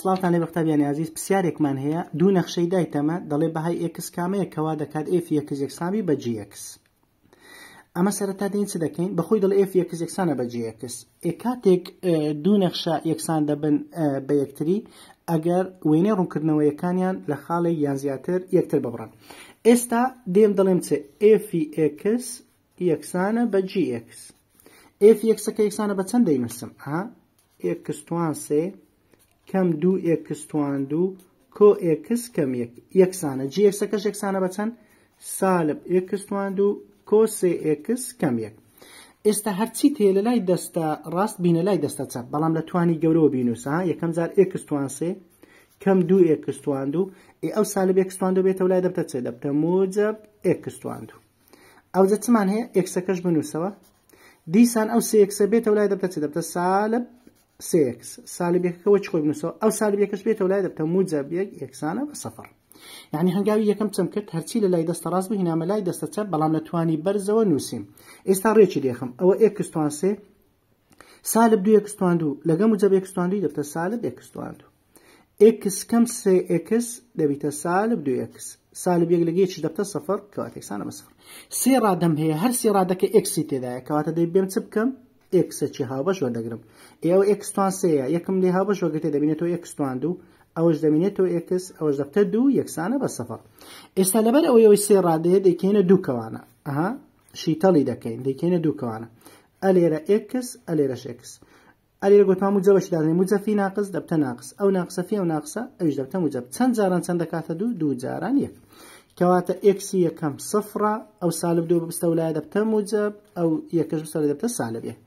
سڵاتان لە بەختابیان عزیز پرسیارێکمان هەیە دوو نەخشەی دایتەمە دەڵێ بەهای ئکس کامەیە کەوا دەکات ئف یەکز یەکسامی بە جیکس ئەمە سەرەتا دەین چ دەکەین بەخۆی دڵ ئف یەکز یەکسانە بە جیکس ئێ کاتێک دوو نەخشە یەکسان دەبن بە یەکتری ئەگەر وێنەی ڕوونکردنەوەیەکانیان لە خاڵی یان زیاتر یەکتر ببڕن ئێستا دێم دەڵێم چ ئFX یەکسانە بە GX F یەکسەکە یەکسانە بە چەند دەینوسم ئا ئێکستوان سێ کەم دوو ئێکستوان دوو کۆ ئێکس کەم یەکسانە جیەکسەکەش یەکسانە بەچەند سالب ئێکستوان دوو کۆسێ ئێکس کەم یەک ئێستا هەرچی تێ لە لای دەستە ڕاست بینە لای دەستە چەپ بەڵام لە توانی گەورەوە بینوسا یەکەم جار ئێکستوان سێ کەم دوو ئێکستوان دوو ئەو سالب ئێکستوان دو بێتە لای دەبتە چێ دەبتە موجب ئێکستوان دوو ئەو جەچمان هەیە ئێکسەکەش بنووسەوە دیسان ئەو سێکسە بێتە لای دەبتە چێ دەبتە سالب سx سالبێکەوە چ خۆی بنووسەوە ئەو سالبێکەش بێتەوە لای دەبتە موجەبێک یەکسانە بە سەفر یعنی هەنگاوی یەکەم چەم کرد هەرچی لە لای دەستە ڕاست بهینامە لای دەستە چە بەڵام لە توانی بەرزەوە نووسیم ئێستا ڕێکی دێخم ئەوە ئێکستوان سێ سالب دو یەکستوان دوو لەگە موجەب یەکستواندوی دەبتە سالب یەکستوان دوو ئکس کەم سێ ئکس دەبیتە سالب دو ئکس سالب یەک لەگەیەکی دەبتە سەفر کەواتێکسانە بەسەر سێ ڕادەم هەیە هەر سێ ڕادەکە ئکسی تێدایە کەواتە دەی بێم چ بکەم ئکسچی هاوبەشۆ دەگرم ئێوە ئکسستان سەیە یەکم لێ هاوبەشۆ گرتێ دەبینێتەوە ئکسستان دوو ئەوەش دەبینێتەوە ئکس ئەوەش دەبتە دوو یەکسانە بە سەفر ئێستا لەبەر ئەوەوەی سێ ڕادەیە دەکەینە دووکەوانە ئەها شیتەڵی دەکەین دەکەینە دووکەوانە ئەلێرە ئکس ئەلێرەش ئکس ئەلێرە گوتمان مجەبەش دادێ مجەفی ناقص دەبتە ناقص ئەو ناقسەفی ئەو ناقسە ئەوش دەبتە مجەب چەند جاران چەند دەکاتە دوو دوو جاران یەک کەواتە ئکسی یەکەم سفرە ئەو سالب دوو بستە ولایە دەبتە مجەب ئەو یەکەش بستە دەبتە سالبێک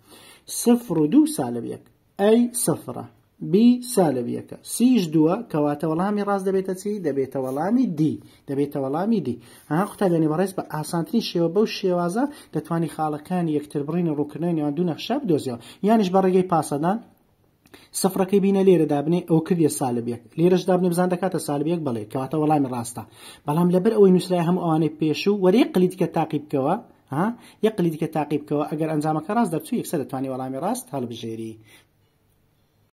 سفر و دوو سالب یەک ئەی سفرە بی سالب یەکە سیش دووە کەواتە وەڵامی ڕاست دەبێتە چی دەبێتە وەڵامی دی دەبێتە وەڵامی دی ها قوتابیانی بەڕێز بە ئاسانترین شێوە بەو شێوازە دەتوانانی خاڵەکانی یەکتربڕین ڕووکردنیان دوو نەخشاب دۆزیەوە یانش بە ڕێگەی پاسەدان سفرەکەی بینە لێرە دابنێ ئەو کردە سالبێک لێرەش دابنێ بزان دەکاتە سالبێک بڵێ کەواتە وەڵامی ڕاستە بەڵام لەبەر ئەوەی نووسرای هەموو ئەوانەی پێش و وەرەی قلیتکە تاقیبکەوە ها یەقلی دیکە تاقیبکەوە ئەگەر ئەنجامەکە ڕاست دەرچوو یەکسەر دەتوانانی وەڵامی ڕاست هەڵبژێری